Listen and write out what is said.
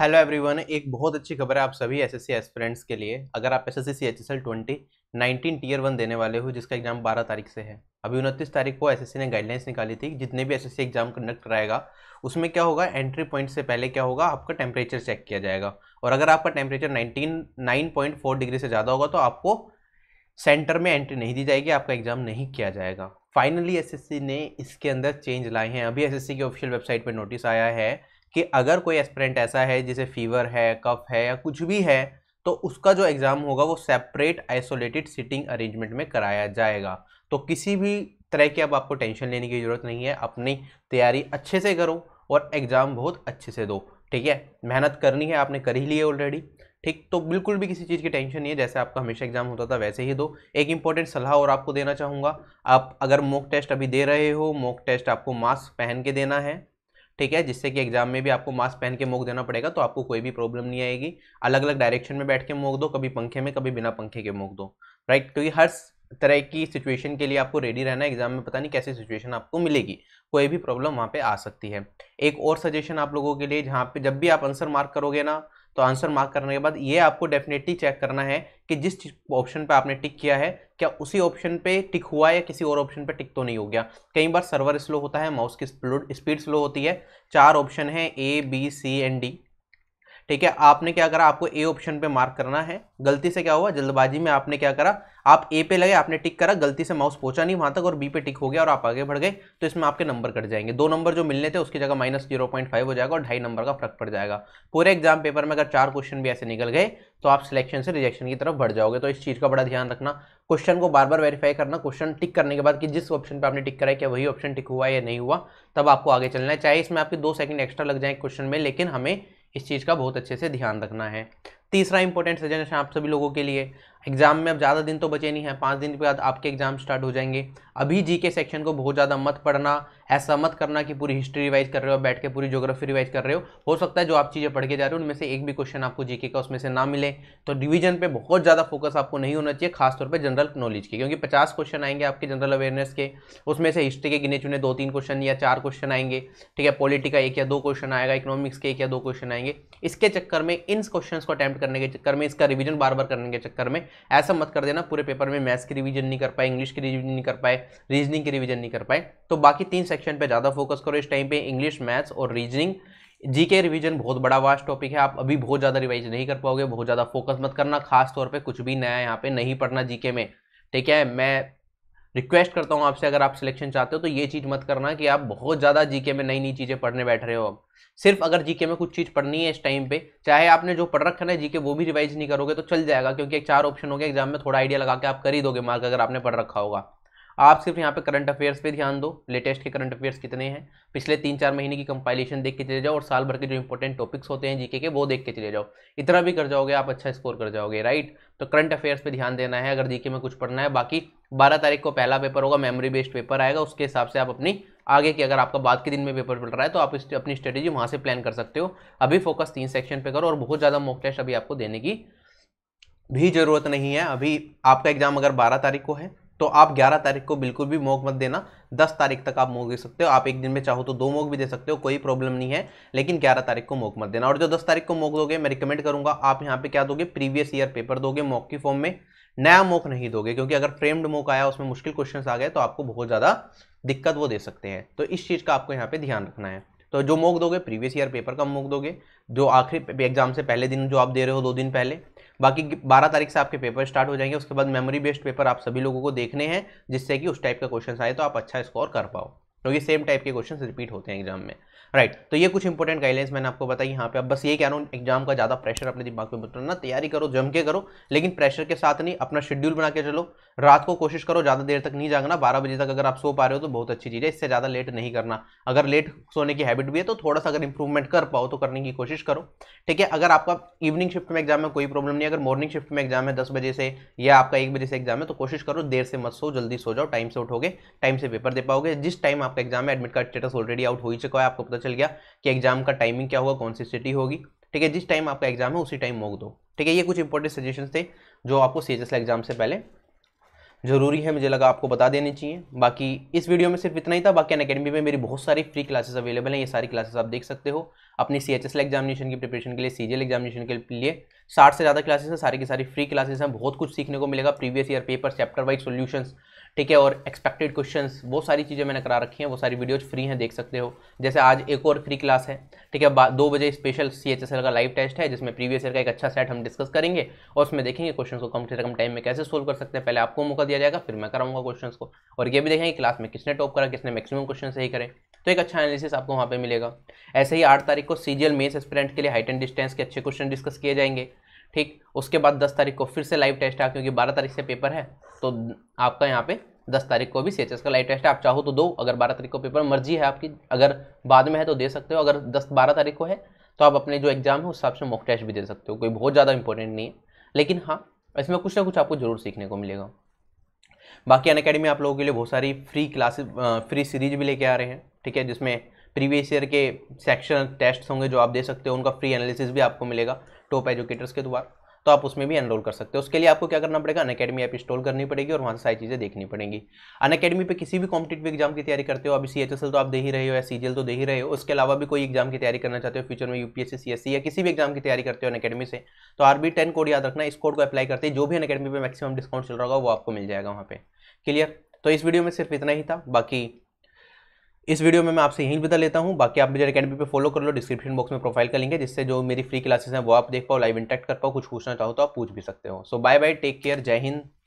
Hello everyone एक बहुत अच्छी खबर है आप सभी एसएससी एस्पिरेंट्स के लिए अगर आप एसएससी सीएचएसएल 20 19 टीयर वन देने वाले हो जिसका एग्जाम 12 तारीख से है अभी उनतीस तारीख को एसएससी ने गाइडलाइंस निकाली थी जितने भी एसएससी एग्जाम कंडक्ट कराएगा उसमें क्या होगा एंट्री पॉइंट से पहले क्या होगा आपका टेम्परेचर चेक किया जाएगा और अगर आपका टेम्परेचर नाइनटीन नाइन डिग्री से ज़्यादा होगा तो आपको सेंटर में एंट्री नहीं दी जाएगी आपका एग्जाम नहीं किया जाएगा फाइनली एसएससी ने इसके अंदर चेंज लाए हैं अभी एसएससी की ऑफिशियल वेबसाइट पर नोटिस आया है कि अगर कोई एस्परेंट ऐसा है जिसे फीवर है कफ है या कुछ भी है तो उसका जो एग्ज़ाम होगा वो सेपरेट आइसोलेटेड सिटिंग अरेंजमेंट में कराया जाएगा तो किसी भी तरह की अब आपको टेंशन लेने की ज़रूरत नहीं है अपनी तैयारी अच्छे से करो और एग्ज़ाम बहुत अच्छे से दो ठीक है मेहनत करनी है आपने कर ही ली है ऑलरेडी ठीक तो बिल्कुल भी किसी चीज़ की टेंशन नहीं है जैसे आपका हमेशा एग्जाम होता था वैसे ही दो एक इंपॉर्टेंट सलाह और आपको देना चाहूँगा आप अगर मॉक टेस्ट अभी दे रहे हो मॉक टेस्ट आपको मास्क पहन के देना है ठीक है जिससे कि एग्जाम में भी आपको मास्क पहन के मोक देना पड़ेगा तो आपको कोई भी प्रॉब्लम नहीं आएगी अलग अलग डायरेक्शन में बैठ के मोक दो कभी पंखे में कभी बिना पंखे के मोक दो राइट क्योंकि हर तरह की सिचुएशन के लिए आपको रेडी रहना एग्जाम में पता नहीं कैसी सिचुएशन आपको मिलेगी कोई भी प्रॉब्लम वहाँ पे आ सकती है एक और सजेशन आप लोगों के लिए जहाँ पे जब भी आप आंसर मार्क करोगे ना तो आंसर मार्क करने के बाद ये आपको डेफिनेटली चेक करना है कि जिस ऑप्शन पर आपने टिक किया है क्या उसी ऑप्शन पे टिक हुआ या किसी और ऑप्शन पे टिक तो नहीं हो गया कई बार सर्वर स्लो होता है माउस की स्पीड स्लो होती है चार ऑप्शन है A B C and D ठीक है आपने क्या करा आपको ए ऑप्शन पे मार्क करना है गलती से क्या हुआ जल्दबाजी में आपने क्या करा आप ए पे लगे आपने टिक करा गलती से माउस पहुंचा नहीं वहाँ तक और बी पे टिक हो गया और आप आगे बढ़ गए तो इसमें आपके नंबर कट जाएंगे दो नंबर जो मिलने थे उसकी जगह माइनस जीरो पॉइंट फाइव हो जाएगा और ढाई नंबर का फर्क पड़ जाएगा पूरे एग्जाम पेपर में अगर चार क्वेश्चन भी ऐसे निकल गए तो आप सिलेक्शन से रिजेक्शन की तरफ बढ़ जाओगे तो इस चीज़ का बड़ा ध्यान रखना क्वेश्चन को बार बार वेरीफाई करना क्वेश्चन टिक करने के बाद कि जिस ऑप्शन पर आपने टिक है क्या वही ऑप्शन टिक हुआ या नहीं हुआ तब आपको आगे चलना है चाहे इसमें आपके दो सेकंड एक्स्ट्रा लग जाए क्वेश्चन में लेकिन हमें इस चीज़ का बहुत अच्छे से ध्यान रखना है तीसरा इंपॉर्टेंट सजेशन आप सभी लोगों के लिए एग्जाम में अब ज़्यादा दिन तो बचे नहीं हैं पाँच दिन के बाद आपके एग्जाम स्टार्ट हो जाएंगे अभी जी के सेक्शन को बहुत ज़्यादा मत पढ़ना ऐसा मत करना कि पूरी हिस्ट्री रिवाइज कर रहे हो बैठ के पूरी ज्योग्राफी रिवाइज कर रहे हो हो सकता है जो आप चीज़ें पढ़ के जा रहे हो उनमें से एक भी क्वेश्चन आपको जीके का उसमें से ना मिले तो डिवीजन पर बहुत ज़्यादा फोकस आपको नहीं होना चाहिए खासतौर पर जनरल नॉलेज के क्योंकि पचास क्वेश्चन आएंगे आपके जनरल अवेयरनेस के उसमें से हिस्ट्री के गिने चुने दो तीन क्वेश्चन या चार क्वेश्चन आएंगे ठीक है पॉलिटी का एक या दो क्वेश्चन आएगा इकोनॉमिक्स के एक या दो क्वेश्चन आएंगे इसके चक्कर में इन क्वेश्चन को अटैम्प्ट करने के चक्कर में इसका रिवीजन बार बार करने के चक्कर में ऐसा मत कर देना पूरे पेपर में मैथ्स की रिवीजन नहीं कर पाए इंग्लिश की रिवीजन नहीं कर पाए रीजनिंग की रिवीजन नहीं कर पाए तो बाकी तीन सेक्शन पर ज़्यादा फोकस करो इस टाइम पर इंग्लिश मैथ्स और रीजनिंग जी के रिविजन बहुत बड़ा वास्ट टॉपिक है आप अभी बहुत ज़्यादा रिवाइज नहीं कर पाओगे बहुत ज़्यादा फोकस मत करना खासतौर पर कुछ भी नया यहाँ पर नहीं पढ़ना जीके में ठीक है मैं रिक्वेस्ट करता हूँ आपसे अगर आप सिलेक्शन चाहते हो तो ये चीज़ मत करना कि आप बहुत ज़्यादा जीके में नई नई चीज़ें पढ़ने बैठ रहे हो अब सिर्फ अगर जीके में कुछ चीज़ पढ़नी है इस टाइम पे चाहे आपने जो पढ़ रखा है जीके वो भी रिवाइज नहीं करोगे तो चल जाएगा क्योंकि एक चार ऑप्शन हो गया एग्जाम में थोड़ा आइडिया लगा के आप कर ही दोगे मार्क अगर आपने पढ़ रखा होगा आप सिर्फ यहाँ पे करंट अफेयर्स पे ध्यान दो लेटेस्ट के करंट अफेयर्स कितने हैं पिछले तीन चार महीने की कंपाइलेशन देख के चले जाओ और साल भर के जो इंपॉर्टेंट टॉपिक्स होते हैं जीके के वो देख के चले जाओ इतना भी कर जाओगे आप अच्छा स्कोर कर जाओगे राइट तो करंट अफेयर्स पे ध्यान देना है अगर जीके में कुछ पढ़ना है बाकी बारह तारीख को पहला पेपर होगा मेमोरी बेस्ड पेपर आएगा उसके हिसाब से आप अपनी आगे की अगर आपका बाद के दिन में पेपर पड़ रहा है तो आप अपनी स्ट्रेटेजी वहाँ से प्लान कर सकते हो अभी फोकस तीन सेक्शन पर करो और बहुत ज़्यादा मॉक टेस्ट अभी आपको देने की भी ज़रूरत नहीं है अभी आपका एग्ज़ाम अगर बारह तारीख को है तो आप 11 तारीख को बिल्कुल भी मोक मत देना 10 तारीख तक आप मोक दे सकते हो आप एक दिन में चाहो तो दो मोक भी दे सकते हो कोई प्रॉब्लम नहीं है लेकिन 11 तारीख को मोक मत देना और जो 10 तारीख को मोक दोगे मैं रिकमेंड करूंगा आप यहाँ पे क्या दोगे प्रीवियस ईयर पेपर दोगे मॉक की फॉर्म में नया मोक नहीं दोगे क्योंकि अगर फ्रेम्ड मोक आया उसमें मुश्किल क्वेश्चन आ गए तो आपको बहुत ज़्यादा दिक्कत वो दे सकते हैं तो इस चीज़ का आपको यहाँ पर ध्यान रखना है तो जो मोक दोगे प्रीवियस ईयर पेपर का मोक दोगे जो आखिरी एग्जाम से पहले दिन जो आप दे रहे हो दो दिन पहले बाकी बारह तारीख से आपके पेपर स्टार्ट हो जाएंगे उसके बाद मेमोरी बेस्ड पेपर आप सभी लोगों को देखने हैं जिससे कि उस टाइप का क्वेश्चन आए तो आप अच्छा स्कोर कर पाओ क्योंकि तो सेम टाइप के क्वेश्चन रिपीट होते हैं एग्जाम में राइट right. तो ये कुछ इंपॉर्टेंट गाइडलाइंस मैंने आपको बताई यहाँ पे अब बस ये कह रहा हूँ एग्जाम का ज़्यादा प्रेशर अपने दिमाग में मत रखना तैयारी करो जम के करो लेकिन प्रेशर के साथ नहीं अपना शेड्यूल बना के चलो रात को कोशिश करो ज़्यादा देर तक नहीं जागना बारह बजे तक अगर आप सो पा रहे हो तो बहुत अच्छी चीज़ है इससे ज़्यादा लेट नहीं करना अगर लेट सोने की हैबिट भी है तो थोड़ा सा अगर इंप्रूवमेंट कर पाओ तो करने की कोशिश करो ठीक है अगर आपका इवनिंग शिफ्ट में एग्जाम में कोई प्रॉब्लम नहीं अगर मॉर्निंग शिफ्ट में एग्जाम है दस बजे से या आपका एक बजे से एग्जाम है तो कोशिश करो देर से मत सो जल्दी सो जाओ टाइम से उठोगे टाइम से पेपर दे पाओगे जिस टाइम आप आपका एग्जाम में admit card status already out हो ही चुका है आपको पता चल गया कि एग्जाम का टाइमिंग क्या होगा कौन सी सिटी होगी ठीक है जिस टाइम आपका एग्जाम है उसी टाइम मोक दो ठीक है ये कुछ इंपॉर्टेंट सजेशन थे जो आपको सी एग्जाम से पहले जरूरी है मुझे लगा आपको बता देनी चाहिए बाकी इस वीडियो में सिर्फ इतना ही था बाकी अकेडमी में मेरी बहुत सारी फ्री क्लासेस अवेलेबल हैं ये सारी क्लासेस आप देख सकते हो अपनी सी एच एग्जामिनेशन की प्रिपरेशन के लिए सी एग्जामिनेशन के लिए साठ से ज़्यादा क्लासेस हैं सारी की सारी फ्री क्लासेस हैं बहुत कुछ सीखने को मिलेगा previous year paper chapter wise solution ठीक है और एक्सपेक्टेड क्वेश्चन वो सारी चीज़ें मैंने करा रखी हैं वो सारी वीडियोज फ्री हैं देख सकते हो जैसे आज एक और फ्री क्लास है ठीक है दो बजे special C H S L का लाइव टेस्ट है जिसमें प्रीवियस ईयर का एक अच्छा सेट हम डिस्कस करेंगे और उसमें देखेंगे क्वेश्चन को कम से कम टाइम में कैसे सोल्व कर सकते हैं पहले आपको मौका दिया जाएगा फिर मैं कराऊंगा क्वेश्चन को और ये भी देखेंगे क्लास में किसने टॉप करा किसने मैक्सिमम क्वेश्चन सही करें तो एक अच्छा एनालिसिस आपको वहाँ पर मिलेगा ऐसे ही आठ तारीख को C G L mains aspirant के लिए हाइट एंड डिस्टेंस के अच्छे क्वेश्चन डिस्कस किए जाएंगे ठीक उसके बाद दस तारीख को फिर से लाइव टेस्ट है क्योंकि बारह तारीख से पेपर है तो आपका यहाँ पे दस तारीख को भी सी का लाइव टेस्ट है आप चाहो तो दो अगर बारह तारीख को पेपर मर्जी है आपकी अगर बाद में है तो दे सकते हो अगर दस बारह तारीख को है तो आप अपने जो एग्जाम है उस हिसाब से मॉक टेस्ट भी दे सकते हो कोई बहुत ज़्यादा इंपॉर्टेंट नहीं है लेकिन हाँ इसमें कुछ ना कुछ आपको जरूर सीखने को मिलेगा बाकी अन अकेडमी आप लोगों के लिए बहुत सारी फ्री क्लासेस फ्री सीरीज भी लेके आ रहे हैं ठीक है जिसमें प्रीवियस ईयर के सेक्शन टेस्ट होंगे जो आप दे सकते हो उनका फ्री एनालिसिस भी आपको मिलेगा टॉप एजुकेटर्स के द्वारा तो आप उसमें भी एनरोल कर सकते हो उसके लिए आपको क्या करना पड़ेगा अन अकेडमी ऐप इंस्टॉल करनी पड़ेगी और वहाँ से सारी चीज़ें देखनी पड़ेंगी अन अकेडमी पर किसी भी कॉम्पिटेटिव एग्जाम की तैयारी करते हो अभी सी तो आप दे ही रहे हो या सी तो दे ही रहे हो उसके अलावा भी कोई एग्जाम की तैयारी करना चाहते हो फ्यूचर में यूपीएससी सीएससी या किसी भी एग्जाम की तैयारी करते हो अन अकेडमी से तो आर बी टेन कोड याद रखना इस कोड को अप्लाई करते जो भी अन अकेडमी पर मैक्सिमम डिस्काउंट चल रहा होगा वो आपको मिल जाएगा वहाँ पर क्लियर तो इस वीडियो में सिर्फ इतना ही था बाकी इस वीडियो में मैं आपसे यहीं बता लेता हूँ बाकी आप मेरे अकेडमी पे फॉलो कर लो डिस्क्रिप्शन बॉक्स में प्रोफाइल का लिंक है जिससे जो मेरी फ्री क्लासेस हैं वो आप देख पाओ लाइव इंटैक्ट कर पाओ कुछ पूछना चाहो तो आप पूछ भी सकते हो so bye bye take care जय हिंद